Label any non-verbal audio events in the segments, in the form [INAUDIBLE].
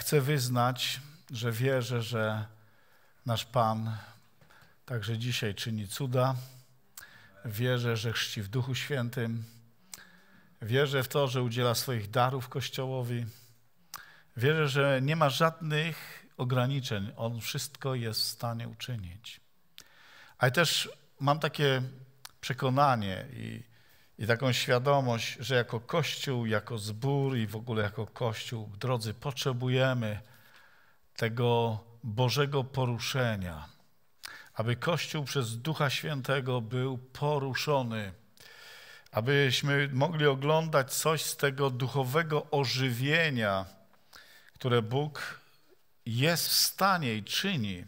chcę wyznać, że wierzę, że nasz Pan także dzisiaj czyni cuda. Wierzę, że chrzci w Duchu Świętym. Wierzę w to, że udziela swoich darów Kościołowi. Wierzę, że nie ma żadnych ograniczeń. On wszystko jest w stanie uczynić. Ale też mam takie przekonanie i i taką świadomość, że jako Kościół, jako zbór i w ogóle jako Kościół, drodzy, potrzebujemy tego Bożego poruszenia, aby Kościół przez Ducha Świętego był poruszony, abyśmy mogli oglądać coś z tego duchowego ożywienia, które Bóg jest w stanie i czyni.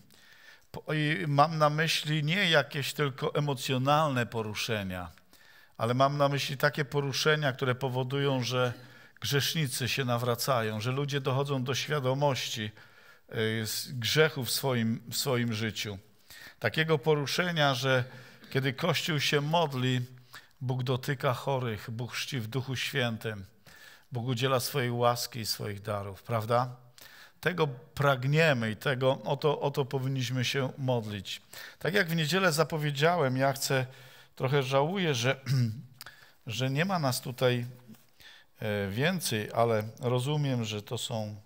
I mam na myśli nie jakieś tylko emocjonalne poruszenia ale mam na myśli takie poruszenia, które powodują, że grzesznicy się nawracają, że ludzie dochodzą do świadomości y, grzechu w swoim, w swoim życiu. Takiego poruszenia, że kiedy Kościół się modli, Bóg dotyka chorych, Bóg czci w Duchu Świętym, Bóg udziela swojej łaski i swoich darów, prawda? Tego pragniemy i tego, o, to, o to powinniśmy się modlić. Tak jak w niedzielę zapowiedziałem, ja chcę trochę żałuję, że, [CLEARS THROAT] że nie ma nas tutaj e, więcej, ale rozumiem, że to są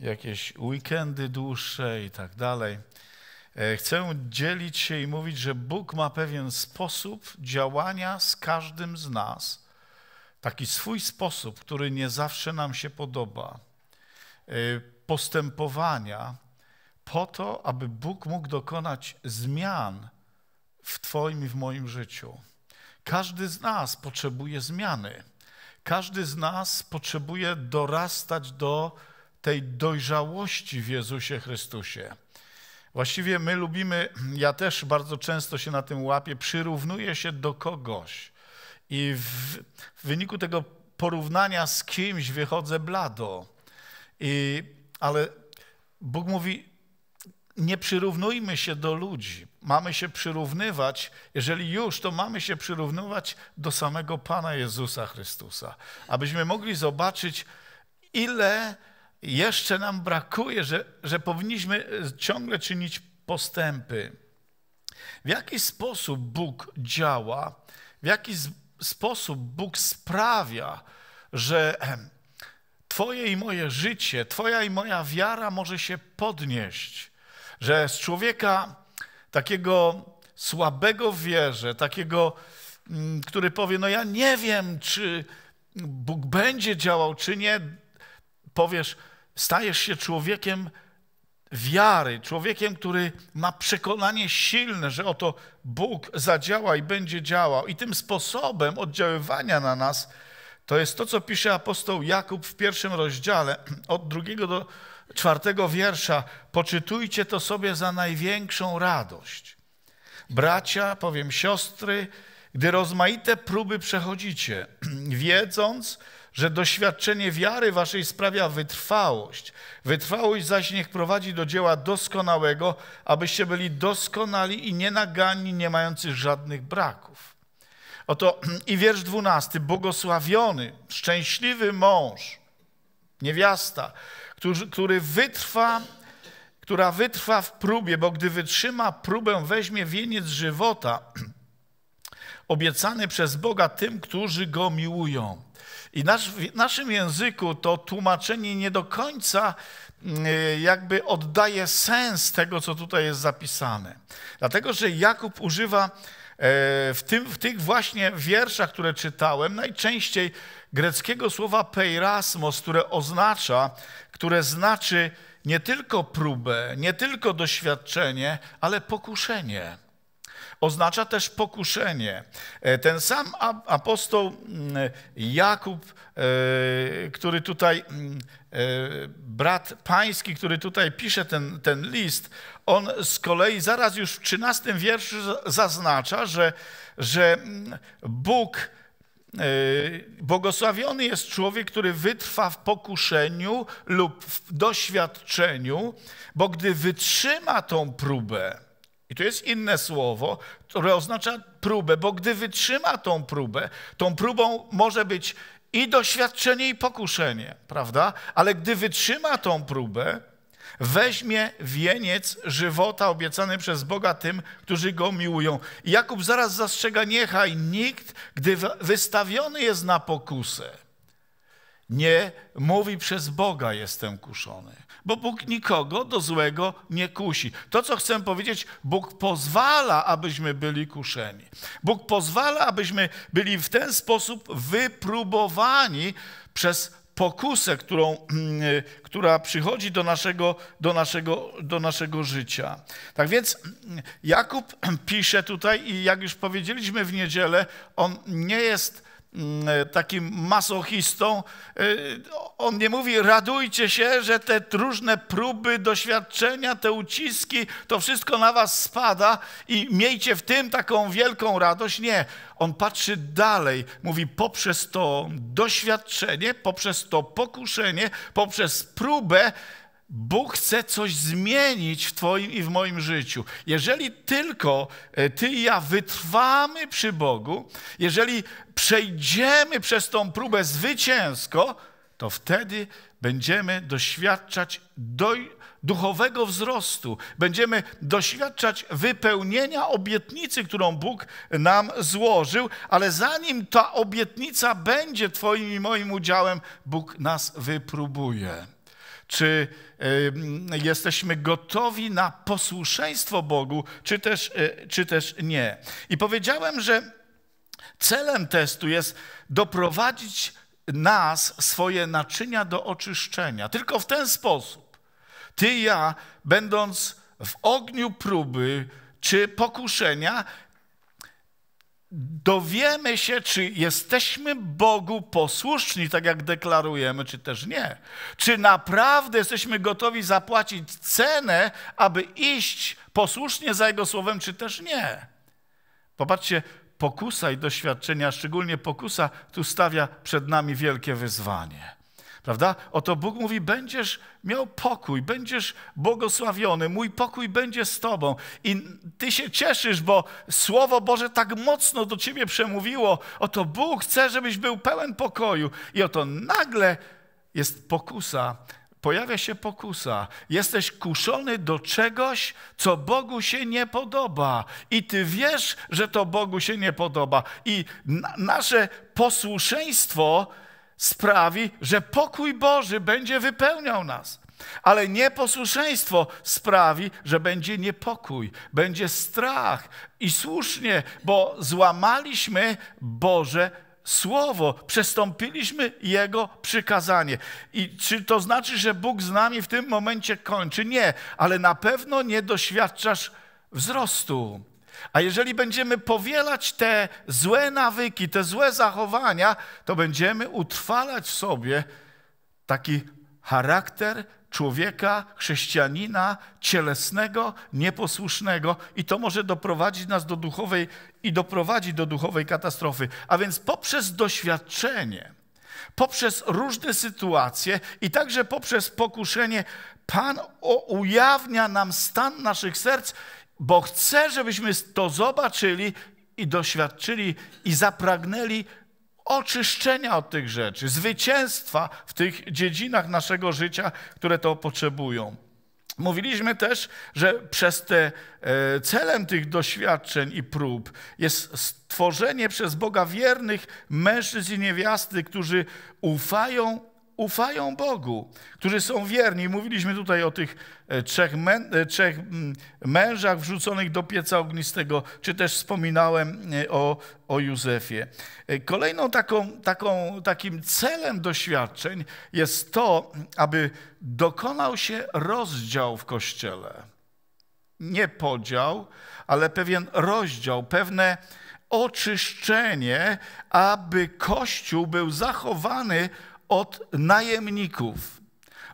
jakieś weekendy dłuższe i tak dalej. E, chcę dzielić się i mówić, że Bóg ma pewien sposób działania z każdym z nas, taki swój sposób, który nie zawsze nam się podoba, e, postępowania, po to, aby Bóg mógł dokonać zmian w Twoim i w moim życiu. Każdy z nas potrzebuje zmiany. Każdy z nas potrzebuje dorastać do tej dojrzałości w Jezusie Chrystusie. Właściwie my lubimy, ja też bardzo często się na tym łapię, przyrównuję się do kogoś. I w, w wyniku tego porównania z kimś wychodzę blado. I, ale Bóg mówi, nie przyrównujmy się do ludzi. Mamy się przyrównywać, jeżeli już, to mamy się przyrównywać do samego Pana Jezusa Chrystusa, abyśmy mogli zobaczyć, ile jeszcze nam brakuje, że, że powinniśmy e, ciągle czynić postępy. W jaki sposób Bóg działa, w jaki sposób Bóg sprawia, że Twoje i moje życie, Twoja i moja wiara może się podnieść że z człowieka takiego słabego w wierze, takiego, mm, który powie, no ja nie wiem, czy Bóg będzie działał, czy nie, powiesz, stajesz się człowiekiem wiary, człowiekiem, który ma przekonanie silne, że oto Bóg zadziała i będzie działał. I tym sposobem oddziaływania na nas to jest to, co pisze apostoł Jakub w pierwszym rozdziale, od drugiego do czwartego wiersza, poczytujcie to sobie za największą radość. Bracia, powiem siostry, gdy rozmaite próby przechodzicie, [CLEARS THROAT] wiedząc, że doświadczenie wiary waszej sprawia wytrwałość. Wytrwałość zaś niech prowadzi do dzieła doskonałego, abyście byli doskonali i nienaganni, nie mający żadnych braków. Oto [CLEARS THROAT] i wiersz dwunasty. Błogosławiony, szczęśliwy mąż, niewiasta, który, który wytrwa, która wytrwa w próbie, bo gdy wytrzyma próbę, weźmie wieniec żywota [CLEARS THROAT] obiecany przez Boga tym, którzy go miłują. I nasz, w naszym języku to tłumaczenie nie do końca mm, y, jakby oddaje sens tego, co tutaj jest zapisane. Dlatego, że Jakub używa e, w, tym, w tych właśnie wierszach, które czytałem, najczęściej greckiego słowa peirasmos, które oznacza które znaczy nie tylko próbę, nie tylko doświadczenie, ale pokuszenie. Oznacza też pokuszenie. E, ten sam apostoł mm, Jakub, e, który tutaj, mm, e, brat pański, który tutaj pisze ten, ten list, on z kolei zaraz już w 13 wierszu zaznacza, że, że mm, Bóg Y, błogosławiony jest człowiek, który wytrwa w pokuszeniu lub w doświadczeniu, bo gdy wytrzyma tą próbę, i to jest inne słowo, które oznacza próbę, bo gdy wytrzyma tą próbę, tą próbą może być i doświadczenie, i pokuszenie, prawda? Ale gdy wytrzyma tą próbę, weźmie wieniec żywota obiecany przez Boga tym, którzy go miłują. Jakub zaraz zastrzega, niechaj nikt, gdy wystawiony jest na pokusę, nie mówi przez Boga jestem kuszony, bo Bóg nikogo do złego nie kusi. To, co chcę powiedzieć, Bóg pozwala, abyśmy byli kuszeni. Bóg pozwala, abyśmy byli w ten sposób wypróbowani przez pokusę, którą, mm, e, która przychodzi do naszego, do, naszego, do naszego życia. Tak więc mm, Jakub [CLEARS THROAT] pisze tutaj, i jak już powiedzieliśmy w niedzielę, on nie jest Mm, e, takim masochistą, e, on nie mówi, radujcie się, że te różne próby, doświadczenia, te uciski, to wszystko na was spada i miejcie w tym taką wielką radość. Nie, on patrzy dalej, mówi, poprzez to doświadczenie, poprzez to pokuszenie, poprzez próbę, Bóg chce coś zmienić w Twoim i w moim życiu. Jeżeli tylko e, Ty i ja wytrwamy przy Bogu, jeżeli przejdziemy przez tą próbę zwycięsko, to wtedy będziemy doświadczać doj duchowego wzrostu. Będziemy doświadczać wypełnienia obietnicy, którą Bóg nam złożył, ale zanim ta obietnica będzie Twoim i moim udziałem, Bóg nas wypróbuje. Czy jesteśmy gotowi na posłuszeństwo Bogu, czy też, e, czy też nie? I powiedziałem, że celem testu jest doprowadzić nas, swoje naczynia do oczyszczenia. Tylko w ten sposób ty i ja, będąc w ogniu próby czy pokuszenia, dowiemy się, czy jesteśmy Bogu posłuszni, tak jak deklarujemy, czy też nie. Czy naprawdę jesteśmy gotowi zapłacić cenę, aby iść posłusznie za Jego słowem, czy też nie. Popatrzcie, pokusa i doświadczenia, szczególnie pokusa, tu stawia przed nami wielkie wyzwanie. Prawda? Oto Bóg mówi: Będziesz miał pokój, będziesz błogosławiony, mój pokój będzie z tobą. I ty się cieszysz, bo Słowo Boże tak mocno do ciebie przemówiło. Oto Bóg chce, żebyś był pełen pokoju. I oto nagle jest pokusa, pojawia się pokusa. Jesteś kuszony do czegoś, co Bogu się nie podoba. I ty wiesz, że to Bogu się nie podoba. I na nasze posłuszeństwo sprawi, że pokój Boży będzie wypełniał nas. Ale nieposłuszeństwo sprawi, że będzie niepokój, będzie strach. I słusznie, bo złamaliśmy Boże Słowo, przestąpiliśmy Jego przykazanie. I czy to znaczy, że Bóg z nami w tym momencie kończy? Nie, ale na pewno nie doświadczasz wzrostu. A jeżeli będziemy powielać te złe nawyki, te złe zachowania, to będziemy utrwalać w sobie taki charakter człowieka, chrześcijanina, cielesnego, nieposłusznego i to może doprowadzić nas do duchowej i doprowadzić do duchowej katastrofy. A więc poprzez doświadczenie, poprzez różne sytuacje i także poprzez pokuszenie Pan ujawnia nam stan naszych serc bo chce, żebyśmy to zobaczyli i doświadczyli i zapragnęli oczyszczenia od tych rzeczy, zwycięstwa w tych dziedzinach naszego życia, które to potrzebują. Mówiliśmy też, że przez te, e, celem tych doświadczeń i prób jest stworzenie przez Boga wiernych mężczyzn i niewiasty, którzy ufają ufają Bogu, którzy są wierni. Mówiliśmy tutaj o tych e, trzech, mę, e, trzech mm, mężach wrzuconych do pieca ognistego, czy też wspominałem e, o, o Józefie. Kolejną taką, taką, takim celem doświadczeń jest to, aby dokonał się rozdział w Kościele. Nie podział, ale pewien rozdział, pewne oczyszczenie, aby Kościół był zachowany od najemników,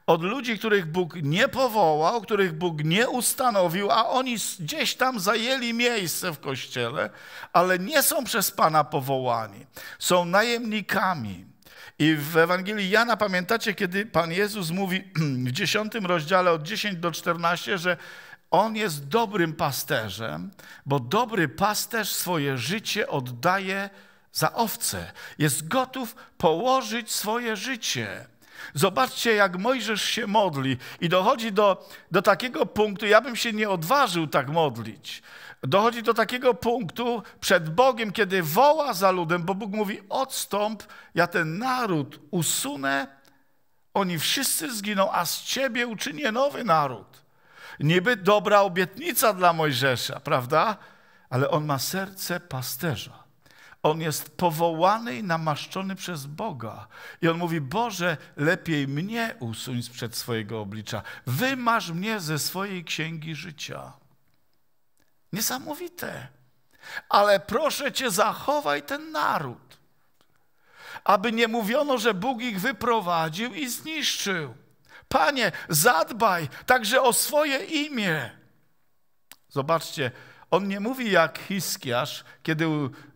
od ludzi, których Bóg nie powołał, których Bóg nie ustanowił, a oni gdzieś tam zajęli miejsce w kościele, ale nie są przez Pana powołani. Są najemnikami. I w Ewangelii Jana pamiętacie, kiedy Pan Jezus mówi [CLEARS THROAT] w 10 rozdziale od 10 do 14, że on jest dobrym pasterzem, bo dobry pasterz swoje życie oddaje za owce, jest gotów położyć swoje życie. Zobaczcie, jak Mojżesz się modli i dochodzi do, do takiego punktu, ja bym się nie odważył tak modlić. Dochodzi do takiego punktu przed Bogiem, kiedy woła za ludem, bo Bóg mówi: Odstąp, ja ten naród usunę, oni wszyscy zginą, a z ciebie uczynię nowy naród. Niby dobra obietnica dla Mojżesza, prawda? Ale on ma serce pasterza. On jest powołany i namaszczony przez Boga. I on mówi: Boże, lepiej mnie usuń sprzed swojego oblicza. Wymasz mnie ze swojej księgi życia. Niesamowite. Ale proszę cię, zachowaj ten naród, aby nie mówiono, że Bóg ich wyprowadził i zniszczył. Panie, zadbaj także o swoje imię. Zobaczcie, on nie mówi jak Hiskiasz, kiedy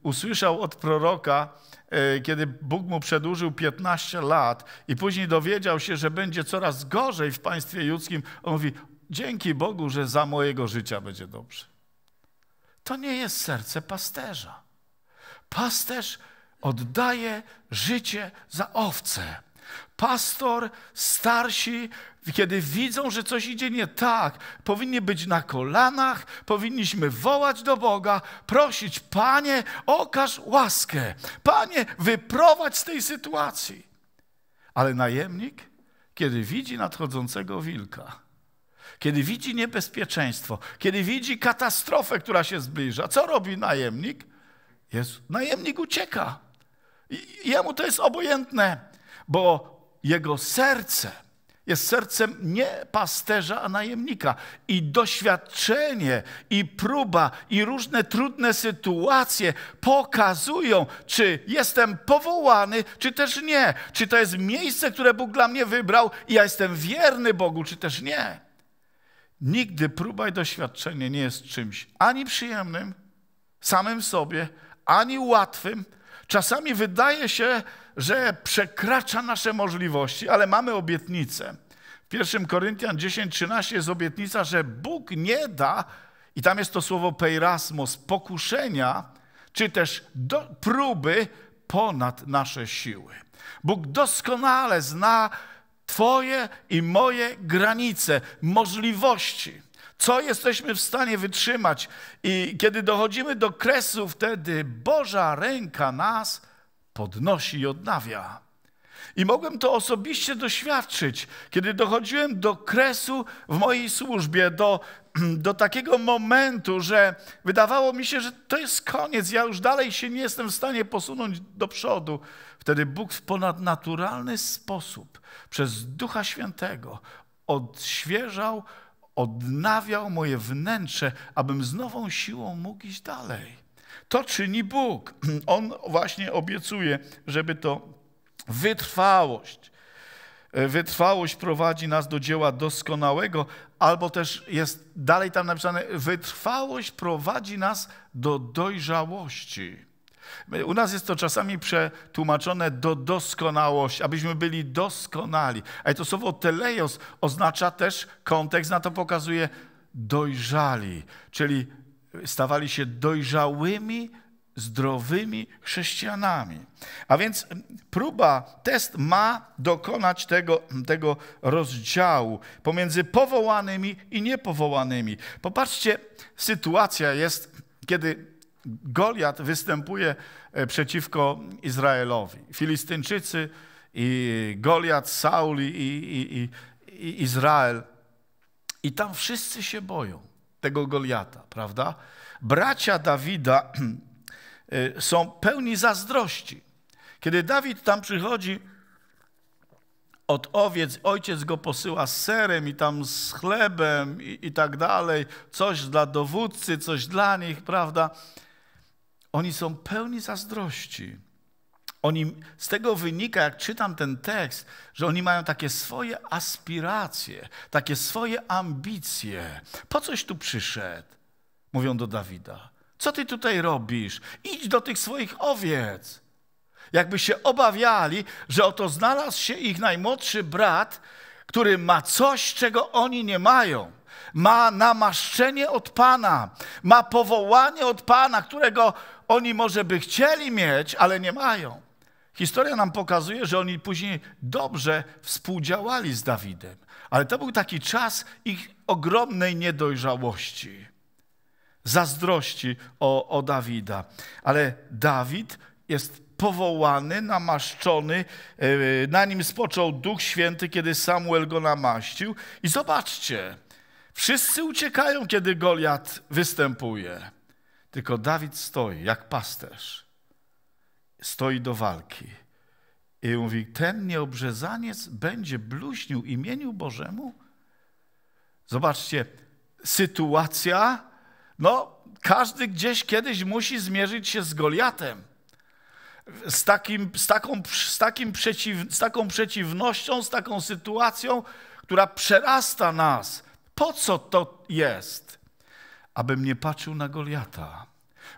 usłyszał od proroka, e, kiedy Bóg mu przedłużył 15 lat i później dowiedział się, że będzie coraz gorzej w państwie judzkim. On mówi, dzięki Bogu, że za mojego życia będzie dobrze. To nie jest serce pasterza. Pasterz oddaje życie za owce. Pastor, starsi kiedy widzą, że coś idzie nie tak, powinni być na kolanach, powinniśmy wołać do Boga, prosić, Panie, okaż łaskę, Panie, wyprowadź z tej sytuacji. Ale najemnik, kiedy widzi nadchodzącego wilka, kiedy widzi niebezpieczeństwo, kiedy widzi katastrofę, która się zbliża, co robi najemnik? Jezu, najemnik ucieka. I jemu to jest obojętne, bo jego serce jest sercem nie pasterza, a najemnika. I doświadczenie, i próba, i różne trudne sytuacje pokazują, czy jestem powołany, czy też nie. Czy to jest miejsce, które Bóg dla mnie wybrał i ja jestem wierny Bogu, czy też nie. Nigdy próba i doświadczenie nie jest czymś ani przyjemnym, samym sobie, ani łatwym, czasami wydaje się, że przekracza nasze możliwości, ale mamy obietnicę. W 1 Koryntian 10:13 jest obietnica, że Bóg nie da, i tam jest to słowo peirasmos, pokuszenia, czy też do, próby ponad nasze siły. Bóg doskonale zna Twoje i moje granice, możliwości. Co jesteśmy w stanie wytrzymać? I kiedy dochodzimy do kresu, wtedy Boża ręka nas podnosi i odnawia. I mogłem to osobiście doświadczyć, kiedy dochodziłem do kresu w mojej służbie, do, [CLEARS THROAT] do takiego momentu, że wydawało mi się, że to jest koniec, ja już dalej się nie jestem w stanie posunąć do przodu. Wtedy Bóg w ponadnaturalny sposób przez Ducha Świętego odświeżał odnawiał moje wnętrze, abym z nową siłą mógł iść dalej. To czyni Bóg. [CLEARS THROAT] On właśnie obiecuje, żeby to wytrwałość. E, wytrwałość prowadzi nas do dzieła doskonałego, albo też jest dalej tam napisane, wytrwałość prowadzi nas do dojrzałości. U nas jest to czasami przetłumaczone do doskonałości, abyśmy byli doskonali. Ale to słowo teleios oznacza też, kontekst na to pokazuje, dojrzali, czyli stawali się dojrzałymi, zdrowymi chrześcijanami. A więc mm, próba, test ma dokonać tego, mm, tego rozdziału pomiędzy powołanymi i niepowołanymi. Popatrzcie, sytuacja jest, kiedy Goliat występuje e, przeciwko Izraelowi. Filistyńczycy i Goliat, Saul i, i, i, i Izrael. I tam wszyscy się boją tego Goliata, prawda? Bracia Dawida [CLEARS THROAT] e, są pełni zazdrości. Kiedy Dawid tam przychodzi od owiec, ojciec go posyła z serem i tam z chlebem i, i tak dalej, coś dla dowódcy, coś dla nich, prawda? Oni są pełni zazdrości. Oni, z tego wynika, jak czytam ten tekst, że oni mają takie swoje aspiracje, takie swoje ambicje. Po coś tu przyszedł? Mówią do Dawida. Co ty tutaj robisz? Idź do tych swoich owiec. Jakby się obawiali, że oto znalazł się ich najmłodszy brat, który ma coś, czego oni nie mają. Ma namaszczenie od Pana, ma powołanie od Pana, którego oni może by chcieli mieć, ale nie mają. Historia nam pokazuje, że oni później dobrze współdziałali z Dawidem, ale to był taki czas ich ogromnej niedojrzałości, zazdrości o, o Dawida. Ale Dawid jest powołany, namaszczony, e, na nim spoczął Duch Święty, kiedy Samuel go namaścił. I zobaczcie, wszyscy uciekają, kiedy Goliat występuje. Tylko Dawid stoi jak pasterz. Stoi do walki. I mówi, ten nieobrzezaniec będzie bluźnił imieniu Bożemu? Zobaczcie, sytuacja, no każdy gdzieś kiedyś musi zmierzyć się z Goliatem. Z, takim, z, taką, z, takim przeciw, z taką przeciwnością, z taką sytuacją, która przerasta nas. Po co to jest? abym nie patrzył na Goliata.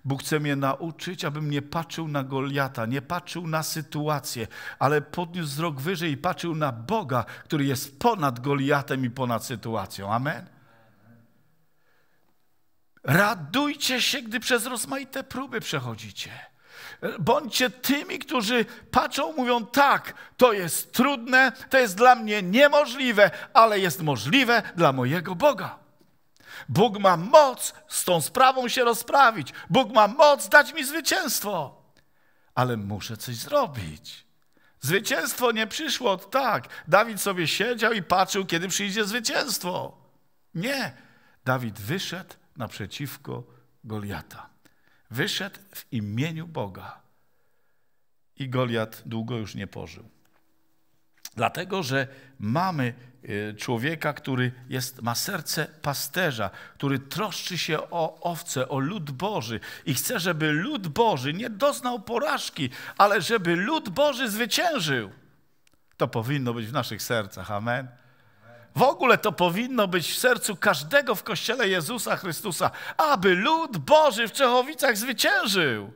Bóg chce mnie nauczyć, abym nie patrzył na Goliata, nie patrzył na sytuację, ale podniósł wzrok wyżej i patrzył na Boga, który jest ponad Goliatem i ponad sytuacją. Amen. Radujcie się, gdy przez rozmaite próby przechodzicie. Bądźcie tymi, którzy patrzą, mówią: Tak, to jest trudne, to jest dla mnie niemożliwe, ale jest możliwe dla mojego Boga. Bóg ma moc z tą sprawą się rozprawić. Bóg ma moc dać mi zwycięstwo. Ale muszę coś zrobić. Zwycięstwo nie przyszło tak. Dawid sobie siedział i patrzył, kiedy przyjdzie zwycięstwo. Nie. Dawid wyszedł naprzeciwko Goliata. Wyszedł w imieniu Boga. I Goliat długo już nie pożył. Dlatego, że mamy e, człowieka, który jest, ma serce pasterza, który troszczy się o owce, o lud Boży i chce, żeby lud Boży nie doznał porażki, ale żeby lud Boży zwyciężył. To powinno być w naszych sercach. Amen. W ogóle to powinno być w sercu każdego w kościele Jezusa Chrystusa, aby lud Boży w Czechowicach zwyciężył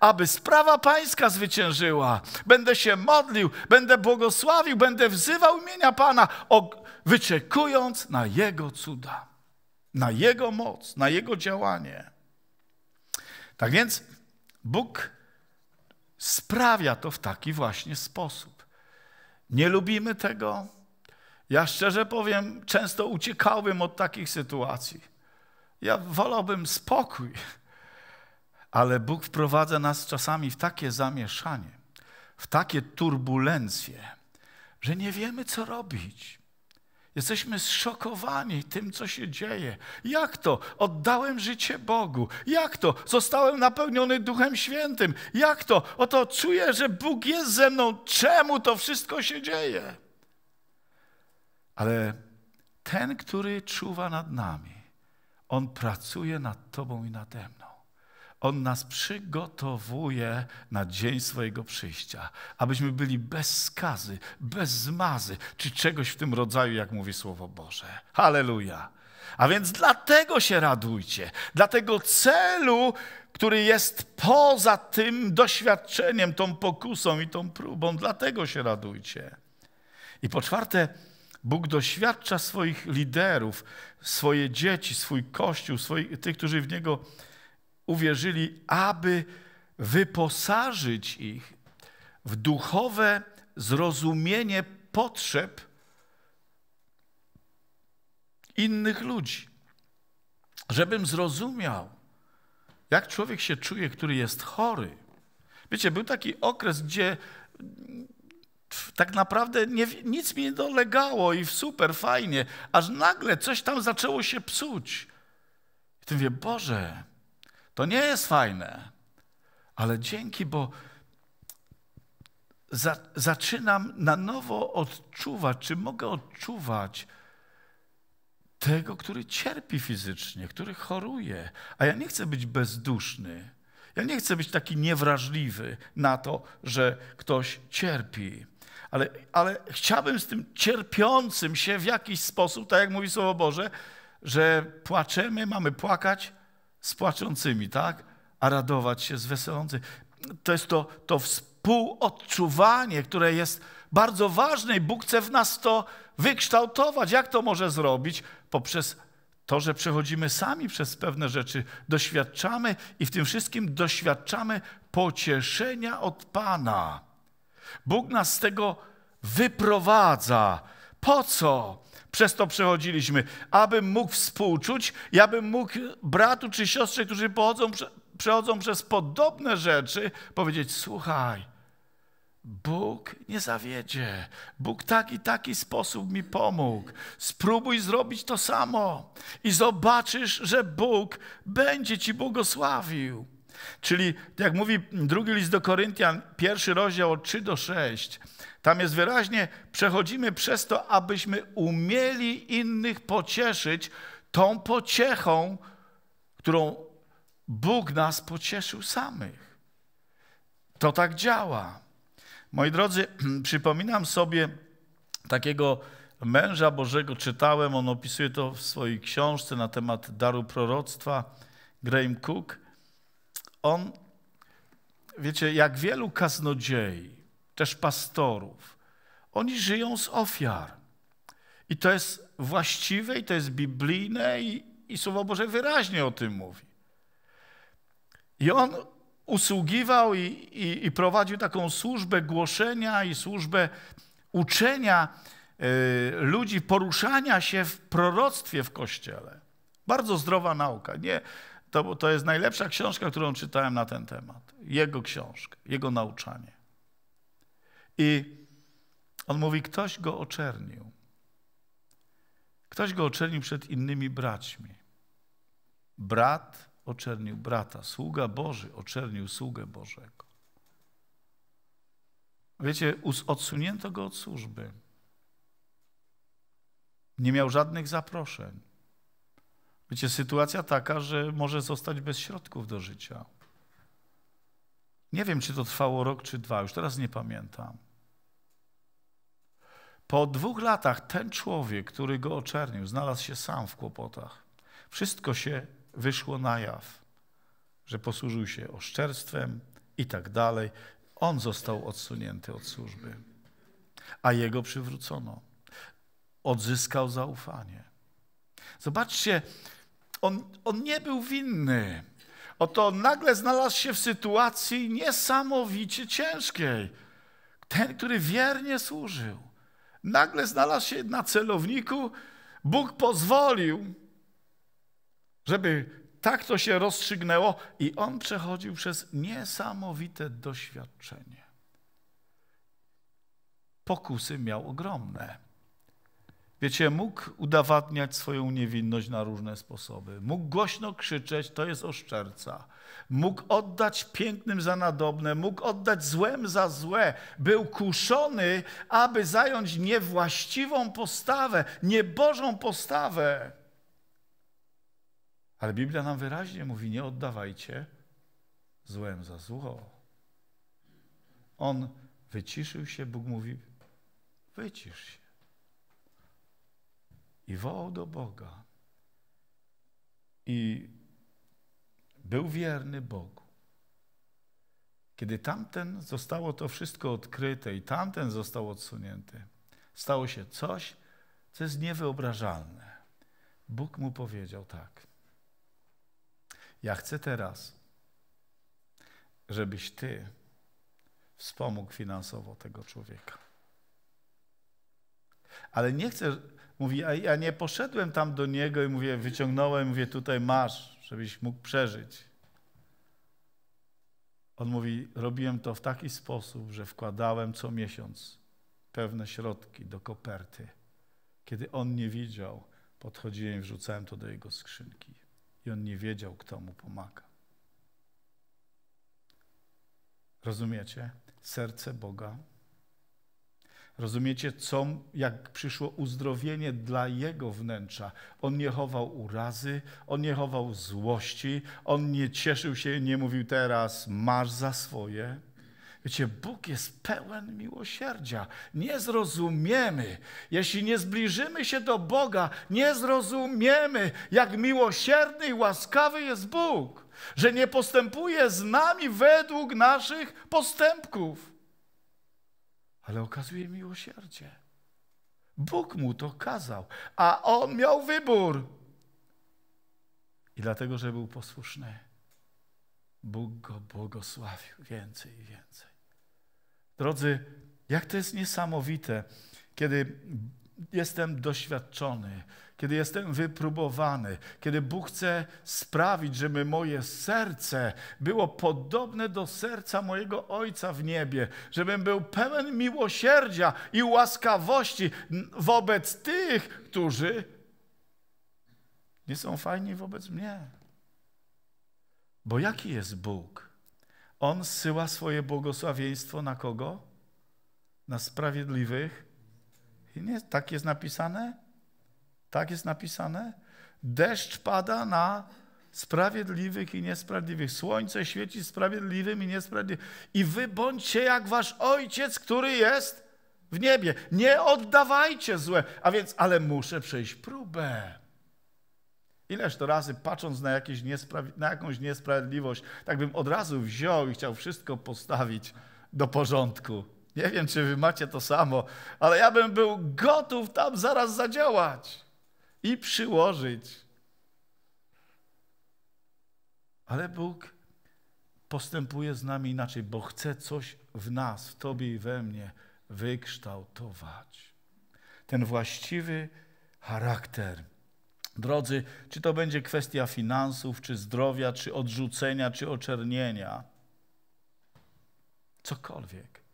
aby sprawa Pańska zwyciężyła. Będę się modlił, będę błogosławił, będę wzywał imienia Pana, wyczekując na Jego cuda, na Jego moc, na Jego działanie. Tak więc Bóg sprawia to w taki właśnie sposób. Nie lubimy tego. Ja szczerze powiem, często uciekałbym od takich sytuacji. Ja wolałbym spokój ale Bóg wprowadza nas czasami w takie zamieszanie, w takie turbulencje, że nie wiemy, co robić. Jesteśmy zszokowani tym, co się dzieje. Jak to? Oddałem życie Bogu. Jak to? Zostałem napełniony Duchem Świętym. Jak to? Oto czuję, że Bóg jest ze mną. Czemu to wszystko się dzieje? Ale ten, który czuwa nad nami, on pracuje nad Tobą i nade mną. On nas przygotowuje na dzień swojego przyjścia, abyśmy byli bez skazy, bez zmazy, czy czegoś w tym rodzaju, jak mówi Słowo Boże. Halleluja! A więc dlatego się radujcie, dlatego celu, który jest poza tym doświadczeniem, tą pokusą i tą próbą, dlatego się radujcie. I po czwarte, Bóg doświadcza swoich liderów, swoje dzieci, swój kościół, swoich, tych, którzy w niego uwierzyli, aby wyposażyć ich w duchowe zrozumienie potrzeb innych ludzi. Żebym zrozumiał, jak człowiek się czuje, który jest chory. Wiecie, był taki okres, gdzie tak naprawdę nie, nic mi nie dolegało i super, fajnie, aż nagle coś tam zaczęło się psuć. I ty mówię, Boże, to nie jest fajne, ale dzięki, bo za, zaczynam na nowo odczuwać, czy mogę odczuwać tego, który cierpi fizycznie, który choruje. A ja nie chcę być bezduszny. Ja nie chcę być taki niewrażliwy na to, że ktoś cierpi. Ale, ale chciałbym z tym cierpiącym się w jakiś sposób, tak jak mówi Słowo Boże, że płaczemy, mamy płakać, z płaczącymi, tak? A radować się z weselącymi. To jest to, to współodczuwanie, które jest bardzo ważne i Bóg chce w nas to wykształtować. Jak to może zrobić? Poprzez to, że przechodzimy sami przez pewne rzeczy, doświadczamy i w tym wszystkim doświadczamy pocieszenia od Pana. Bóg nas z tego wyprowadza. Po co? przez to przechodziliśmy. Abym mógł współczuć, ja bym mógł bratu czy siostrze, którzy pochodzą, przechodzą przez podobne rzeczy, powiedzieć: Słuchaj, Bóg nie zawiedzie. Bóg taki, taki sposób mi pomógł. Spróbuj zrobić to samo i zobaczysz, że Bóg będzie ci błogosławił. Czyli, jak mówi drugi list do Koryntian, pierwszy rozdział od 3 do 6, tam jest wyraźnie, przechodzimy przez to, abyśmy umieli innych pocieszyć tą pociechą, którą Bóg nas pocieszył samych. To tak działa. Moi drodzy, [CLEARS THROAT] przypominam sobie takiego męża Bożego, czytałem, on opisuje to w swojej książce na temat daru proroctwa, Graham Cook on, wiecie, jak wielu kaznodziei, też pastorów, oni żyją z ofiar. I to jest właściwe, i to jest biblijne, i, i Słowo Boże wyraźnie o tym mówi. I on usługiwał i, i, i prowadził taką służbę głoszenia i służbę uczenia y, ludzi, poruszania się w proroctwie w Kościele. Bardzo zdrowa nauka. Nie, to, to jest najlepsza książka, którą czytałem na ten temat. Jego książka, jego nauczanie. I on mówi, ktoś go oczernił. Ktoś go oczernił przed innymi braćmi. Brat oczernił brata, sługa Boży oczernił sługę Bożego. Wiecie, odsunięto go od służby. Nie miał żadnych zaproszeń. Wiecie, sytuacja taka, że może zostać bez środków do życia. Nie wiem, czy to trwało rok czy dwa, już teraz nie pamiętam. Po dwóch latach ten człowiek, który go oczernił, znalazł się sam w kłopotach. Wszystko się wyszło na jaw, że posłużył się oszczerstwem i tak dalej. On został odsunięty od służby, a jego przywrócono. Odzyskał zaufanie. Zobaczcie, on, on nie był winny. Oto nagle znalazł się w sytuacji niesamowicie ciężkiej. Ten, który wiernie służył, nagle znalazł się na celowniku. Bóg pozwolił, żeby tak to się rozstrzygnęło, i on przechodził przez niesamowite doświadczenie. Pokusy miał ogromne. Wiecie, mógł udowadniać swoją niewinność na różne sposoby. Mógł głośno krzyczeć, to jest oszczerca. Mógł oddać pięknym za nadobne, mógł oddać złem za złe. Był kuszony, aby zająć niewłaściwą postawę, niebożą postawę. Ale Biblia nam wyraźnie mówi: nie oddawajcie złem za zło. On wyciszył się, Bóg mówi: wycisz się i wołał do Boga. I był wierny Bogu. Kiedy tamten zostało to wszystko odkryte i tamten został odsunięty, stało się coś, co jest niewyobrażalne. Bóg mu powiedział tak. Ja chcę teraz, żebyś ty wspomógł finansowo tego człowieka. Ale nie chcę, Mówi, a ja nie poszedłem tam do niego i mówię, wyciągnąłem, mówię, tutaj masz, żebyś mógł przeżyć. On mówi, robiłem to w taki sposób, że wkładałem co miesiąc pewne środki do koperty. Kiedy on nie widział, podchodziłem i wrzucałem to do jego skrzynki. I on nie wiedział, kto mu pomaga. Rozumiecie? Serce Boga Rozumiecie, co, jak przyszło uzdrowienie dla jego wnętrza? On nie chował urazy, on nie chował złości, on nie cieszył się, nie mówił teraz, masz za swoje. Wiecie, Bóg jest pełen miłosierdzia. Nie zrozumiemy, jeśli nie zbliżymy się do Boga, nie zrozumiemy, jak miłosierny i łaskawy jest Bóg, że nie postępuje z nami według naszych postępków ale okazuje miłosierdzie. Bóg mu to kazał, a on miał wybór. I dlatego, że był posłuszny, Bóg go błogosławił więcej i więcej. Drodzy, jak to jest niesamowite, kiedy jestem doświadczony, kiedy jestem wypróbowany, kiedy Bóg chce sprawić, żeby moje serce było podobne do serca mojego Ojca w niebie, żebym był pełen miłosierdzia i łaskawości wobec tych, którzy nie są fajni wobec mnie. Bo jaki jest Bóg? On syła swoje błogosławieństwo na kogo? Na sprawiedliwych nie, tak jest napisane? Tak jest napisane? Deszcz pada na sprawiedliwych i niesprawiedliwych. Słońce świeci sprawiedliwym i niesprawiedliwym. I wy bądźcie jak wasz ojciec, który jest w niebie. Nie oddawajcie złe. A więc, ale muszę przejść próbę. Ileż to razy patrząc na, na, jakąś niesprawiedliwość, tak bym od razu wziął i chciał wszystko postawić do porządku. Nie wiem, czy wy macie to samo, ale ja bym był gotów tam zaraz zadziałać i przyłożyć. Ale Bóg postępuje z nami inaczej, bo chce coś w nas, w Tobie i we mnie wykształtować. Ten właściwy charakter. Drodzy, czy to będzie kwestia finansów, czy zdrowia, czy odrzucenia, czy oczernienia, cokolwiek.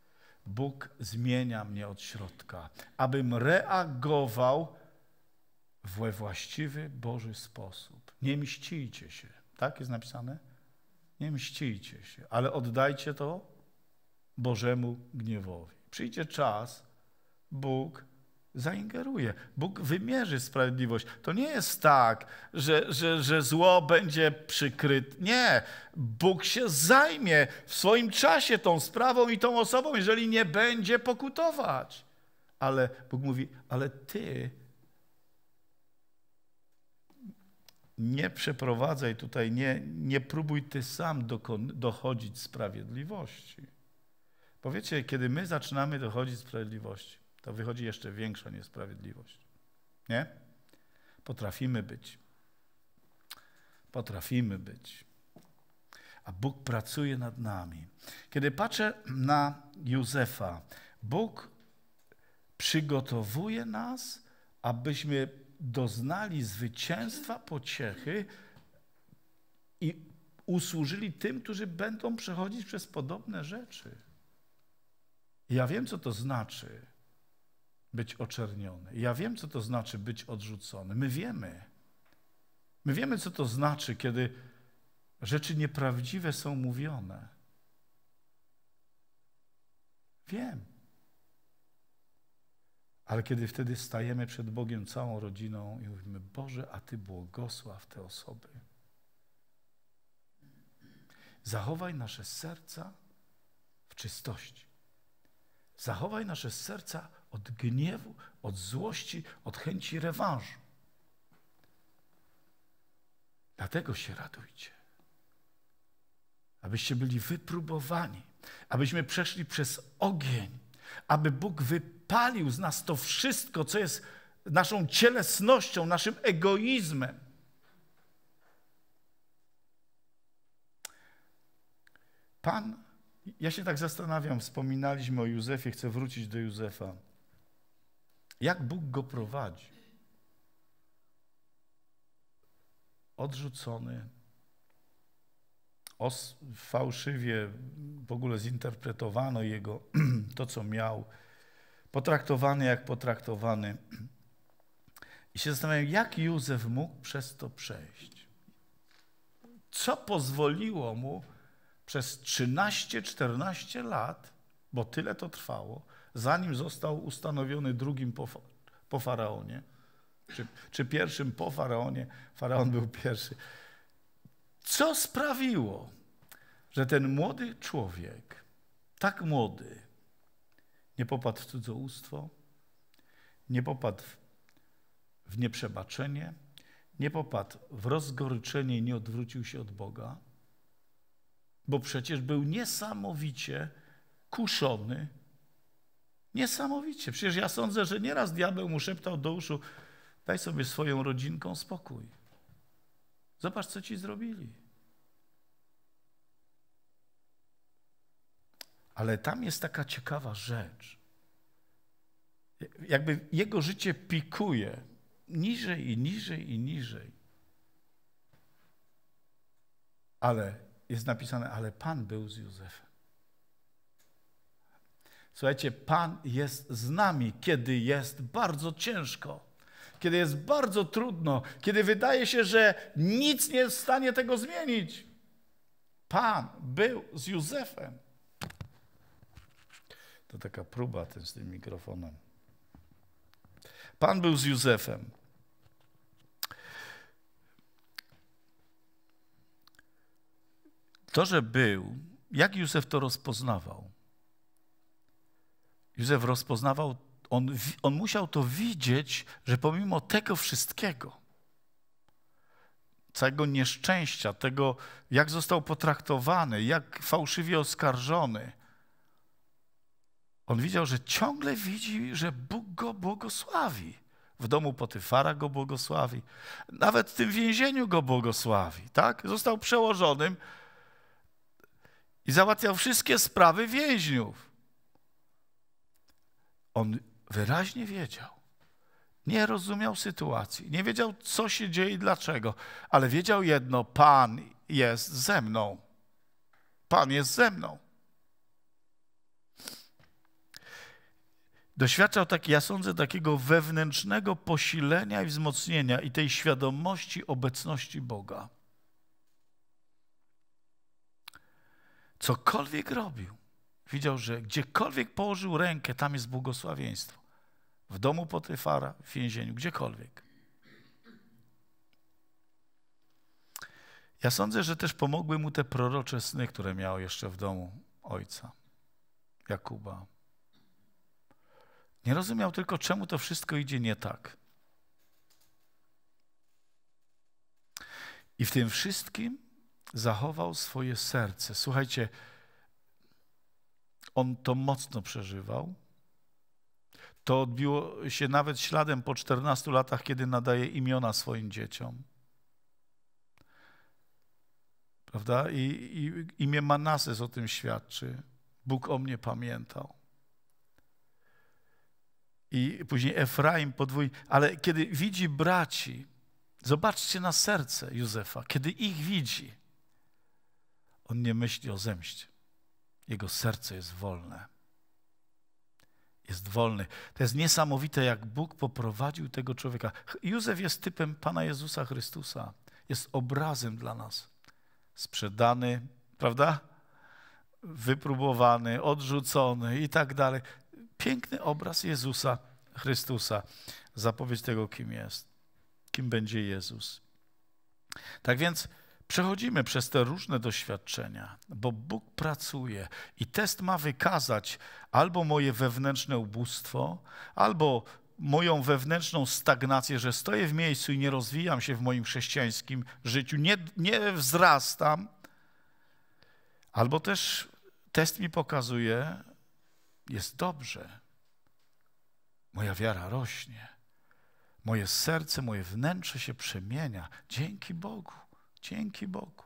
Bóg zmienia mnie od środka, abym reagował we właściwy Boży sposób. Nie mścijcie się. Tak jest napisane? Nie mścijcie się, ale oddajcie to Bożemu gniewowi. Przyjdzie czas, Bóg zaingeruje. Bóg wymierzy sprawiedliwość. To nie jest tak, że, że, że zło będzie przykryte. Nie. Bóg się zajmie w swoim czasie tą sprawą i tą osobą, jeżeli nie będzie pokutować. Ale Bóg mówi, ale ty nie przeprowadzaj tutaj, nie, nie próbuj ty sam dochodzić sprawiedliwości. Powiecie, kiedy my zaczynamy dochodzić sprawiedliwości, to wychodzi jeszcze większa niesprawiedliwość. Nie? Potrafimy być. Potrafimy być. A Bóg pracuje nad nami. Kiedy patrzę na Józefa, Bóg przygotowuje nas, abyśmy doznali zwycięstwa, pociechy i usłużyli tym, którzy będą przechodzić przez podobne rzeczy. Ja wiem, co to znaczy być oczerniony. Ja wiem, co to znaczy być odrzucony. My wiemy. My wiemy, co to znaczy, kiedy rzeczy nieprawdziwe są mówione. Wiem. Ale kiedy wtedy stajemy przed Bogiem całą rodziną i mówimy: Boże, a Ty błogosław te osoby. Zachowaj nasze serca w czystości. Zachowaj nasze serca od gniewu, od złości, od chęci rewanżu. Dlatego się radujcie. Abyście byli wypróbowani, abyśmy przeszli przez ogień, aby Bóg wypalił z nas to wszystko, co jest naszą cielesnością, naszym egoizmem. Pan, ja się tak zastanawiam, wspominaliśmy o Józefie, chcę wrócić do Józefa. Jak Bóg go prowadzi? Odrzucony, os, fałszywie w ogóle zinterpretowano jego, [CLEARS THROAT] to co miał, potraktowany jak potraktowany. I się zastanawiam, jak Józef mógł przez to przejść. Co pozwoliło mu przez 13-14 lat, bo tyle to trwało, zanim został ustanowiony drugim po, po faraonie, czy, czy pierwszym po faraonie, faraon był pierwszy. Co sprawiło, że ten młody człowiek, tak młody, nie popadł w cudzołóstwo, nie popadł w nieprzebaczenie, nie popadł w rozgoryczenie i nie odwrócił się od Boga, bo przecież był niesamowicie kuszony Niesamowicie. Przecież ja sądzę, że nieraz diabeł mu szeptał do uszu, daj sobie swoją rodzinką spokój. Zobacz, co ci zrobili. Ale tam jest taka ciekawa rzecz. Jakby jego życie pikuje niżej i niżej i niżej. Ale jest napisane, ale Pan był z Józefem. Słuchajcie, Pan jest z nami, kiedy jest bardzo ciężko, kiedy jest bardzo trudno, kiedy wydaje się, że nic nie jest w stanie tego zmienić. Pan był z Józefem. To taka próba ten z tym mikrofonem. Pan był z Józefem. To, że był, jak Józef to rozpoznawał? Józef rozpoznawał, on, on musiał to widzieć, że pomimo tego wszystkiego, całego nieszczęścia, tego, jak został potraktowany, jak fałszywie oskarżony, on widział, że ciągle widzi, że Bóg go błogosławi. W domu Potyfara go błogosławi. Nawet w tym więzieniu go błogosławi, tak? Został przełożonym i załatwiał wszystkie sprawy więźniów. On wyraźnie wiedział. Nie rozumiał sytuacji, nie wiedział, co się dzieje i dlaczego, ale wiedział jedno: Pan jest ze mną. Pan jest ze mną. Doświadczał, tak, ja sądzę, takiego wewnętrznego posilenia i wzmocnienia i tej świadomości obecności Boga. Cokolwiek robił, widział, że gdziekolwiek położył rękę, tam jest błogosławieństwo. W domu Potyfara, w więzieniu, gdziekolwiek. Ja sądzę, że też pomogły mu te prorocze sny, które miał jeszcze w domu ojca, Jakuba. Nie rozumiał tylko, czemu to wszystko idzie nie tak. I w tym wszystkim zachował swoje serce. Słuchajcie, on to mocno przeżywał. To odbiło się nawet śladem po 14 latach, kiedy nadaje imiona swoim dzieciom. Prawda? I, i imię Manases o tym świadczy. Bóg o mnie pamiętał. I później Efraim podwój, ale kiedy widzi braci, zobaczcie na serce Józefa, kiedy ich widzi, on nie myśli o zemście. Jego serce jest wolne. Jest wolny. To jest niesamowite, jak Bóg poprowadził tego człowieka. Józef jest typem Pana Jezusa Chrystusa. Jest obrazem dla nas. Sprzedany, prawda? Wypróbowany, odrzucony i tak dalej. Piękny obraz Jezusa Chrystusa. Zapowiedź tego, kim jest. Kim będzie Jezus. Tak więc Przechodzimy przez te różne doświadczenia, bo Bóg pracuje i test ma wykazać albo moje wewnętrzne ubóstwo, albo moją wewnętrzną stagnację, że stoję w miejscu i nie rozwijam się w moim chrześcijańskim życiu, nie, nie wzrastam, albo też test mi pokazuje, jest dobrze, moja wiara rośnie, moje serce, moje wnętrze się przemienia dzięki Bogu. Dzięki Bogu.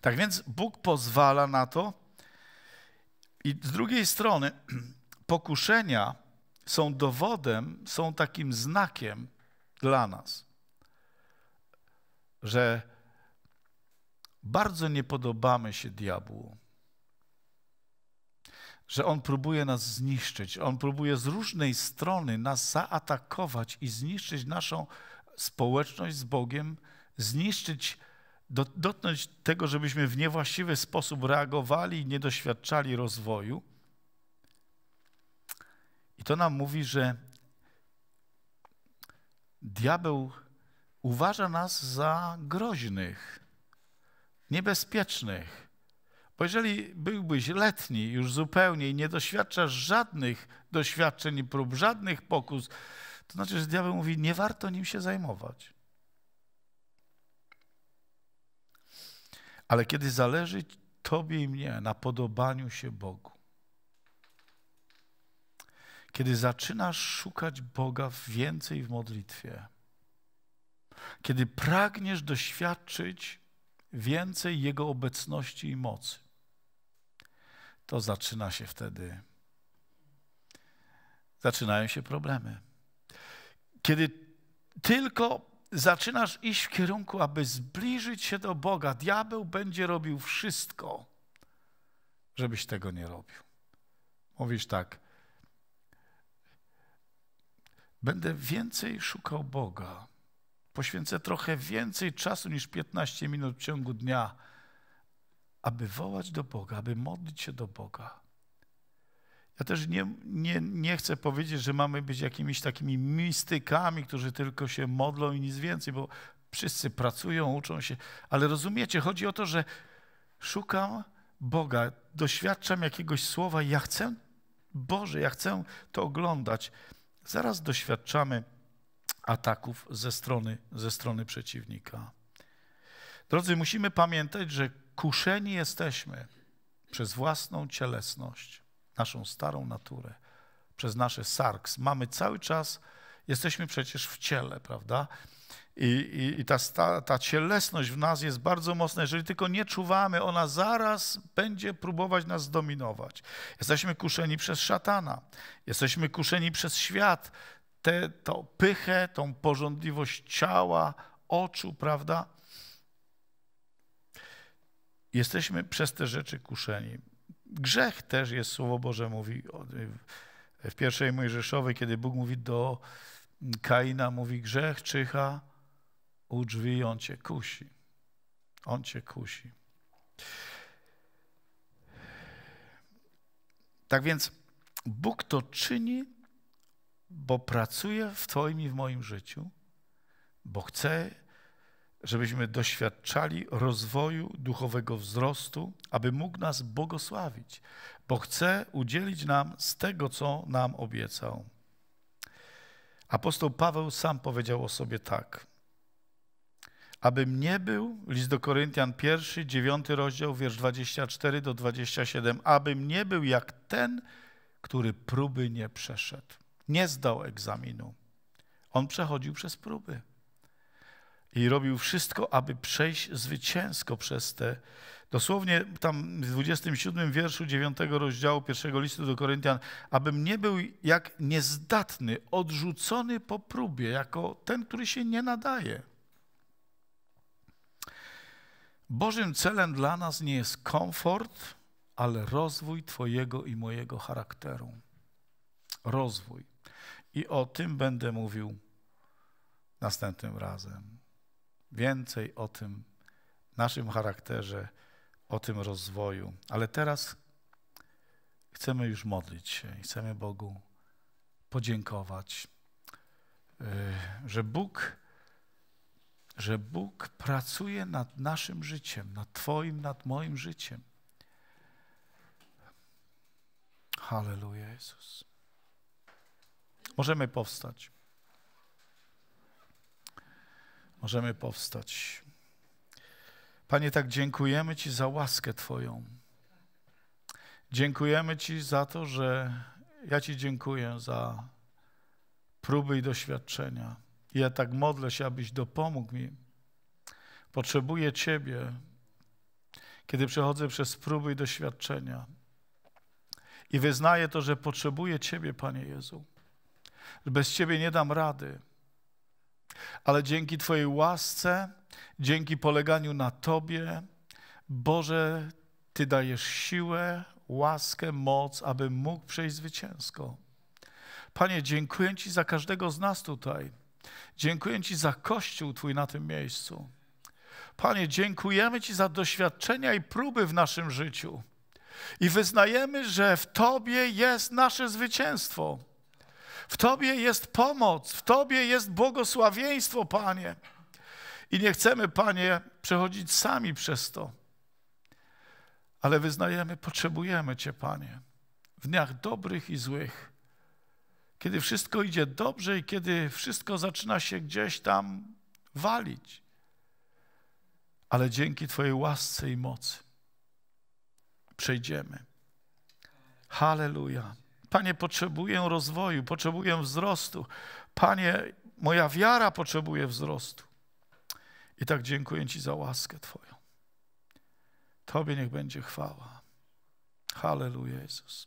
Tak więc Bóg pozwala na to. I z drugiej strony [CLEARS THROAT] pokuszenia są dowodem, są takim znakiem dla nas, że bardzo nie podobamy się diabłu że On próbuje nas zniszczyć. On próbuje z różnej strony nas zaatakować i zniszczyć naszą społeczność z Bogiem, zniszczyć, dotknąć tego, żebyśmy w niewłaściwy sposób reagowali i nie doświadczali rozwoju. I to nam mówi, że diabeł uważa nas za groźnych, niebezpiecznych. Bo jeżeli byłbyś letni już zupełnie i nie doświadczasz żadnych doświadczeń i prób, żadnych pokus, to znaczy, że diabeł mówi, nie warto nim się zajmować. ale kiedy zależy Tobie i mnie na podobaniu się Bogu, kiedy zaczynasz szukać Boga więcej w modlitwie, kiedy pragniesz doświadczyć więcej Jego obecności i mocy, to zaczyna się wtedy, zaczynają się problemy. Kiedy tylko zaczynasz iść w kierunku, aby zbliżyć się do Boga, diabeł będzie robił wszystko, żebyś tego nie robił. Mówisz tak, będę więcej szukał Boga, poświęcę trochę więcej czasu niż 15 minut w ciągu dnia, aby wołać do Boga, aby modlić się do Boga. Ja też nie, nie, nie chcę powiedzieć, że mamy być jakimiś takimi mistykami, którzy tylko się modlą i nic więcej, bo wszyscy pracują, uczą się. Ale rozumiecie, chodzi o to, że szukam Boga, doświadczam jakiegoś słowa ja chcę, Boże, ja chcę to oglądać. Zaraz doświadczamy ataków ze strony, ze strony przeciwnika. Drodzy, musimy pamiętać, że kuszeni jesteśmy przez własną cielesność naszą starą naturę, przez nasze sarks. Mamy cały czas, jesteśmy przecież w ciele, prawda? I, i, i ta, sta ta cielesność w nas jest bardzo mocna. Jeżeli tylko nie czuwamy, ona zaraz będzie próbować nas zdominować. Jesteśmy kuszeni przez szatana, jesteśmy kuszeni przez świat, tą pychę, tą porządliwość ciała, oczu, prawda? Jesteśmy przez te rzeczy kuszeni. Grzech też jest, Słowo Boże mówi w pierwszej Mojżeszowej, kiedy Bóg mówi do Kaina, mówi grzech czyha u drzwi on cię kusi. On cię kusi. Tak więc Bóg to czyni, bo pracuje w Twoim i w moim życiu, bo chce, żebyśmy doświadczali rozwoju duchowego wzrostu, aby mógł nas błogosławić, bo chce udzielić nam z tego, co nam obiecał. Apostoł Paweł sam powiedział o sobie tak. Abym nie był, list do Koryntian 1, 9 rozdział, wiersz 24 do 27, abym nie był jak ten, który próby nie przeszedł, nie zdał egzaminu. On przechodził przez próby i robił wszystko, aby przejść zwycięsko przez te. Dosłownie tam w 27 wierszu 9 rozdziału pierwszego listu do Koryntian, abym nie był jak niezdatny, odrzucony po próbie, jako ten, który się nie nadaje. Bożym celem dla nas nie jest komfort, ale rozwój Twojego i mojego charakteru. Rozwój. I o tym będę mówił następnym razem więcej o tym naszym charakterze, o tym rozwoju. Ale teraz chcemy już modlić się i chcemy Bogu podziękować, y, że Bóg, że Bóg pracuje nad naszym życiem, nad Twoim, nad moim życiem. Hallelujah, Jezus. Możemy powstać. Możemy powstać. Panie, tak dziękujemy Ci za łaskę Twoją. Dziękujemy Ci za to, że ja Ci dziękuję za próby i doświadczenia. ja tak modlę się, abyś dopomógł mi. Potrzebuję Ciebie, kiedy przechodzę przez próby i doświadczenia. I wyznaję to, że potrzebuję Ciebie, Panie Jezu. Bez Ciebie nie dam rady ale dzięki Twojej łasce, dzięki poleganiu na Tobie, Boże, Ty dajesz siłę, łaskę, moc, aby mógł przejść zwycięsko. Panie, dziękuję Ci za każdego z nas tutaj. Dziękuję Ci za Kościół Twój na tym miejscu. Panie, dziękujemy Ci za doświadczenia i próby w naszym życiu. I wyznajemy, że w Tobie jest nasze zwycięstwo. W Tobie jest pomoc, w Tobie jest błogosławieństwo, Panie. I nie chcemy, Panie, przechodzić sami przez to, ale wyznajemy, potrzebujemy Cię, Panie, w dniach dobrych i złych. Kiedy wszystko idzie dobrze i kiedy wszystko zaczyna się gdzieś tam walić, ale dzięki Twojej łasce i mocy przejdziemy. Halleluja. Panie, potrzebuję rozwoju, potrzebuję wzrostu. Panie, moja wiara potrzebuje wzrostu. I tak dziękuję Ci za łaskę Twoją. Tobie niech będzie chwała. Halleluja, Jezus.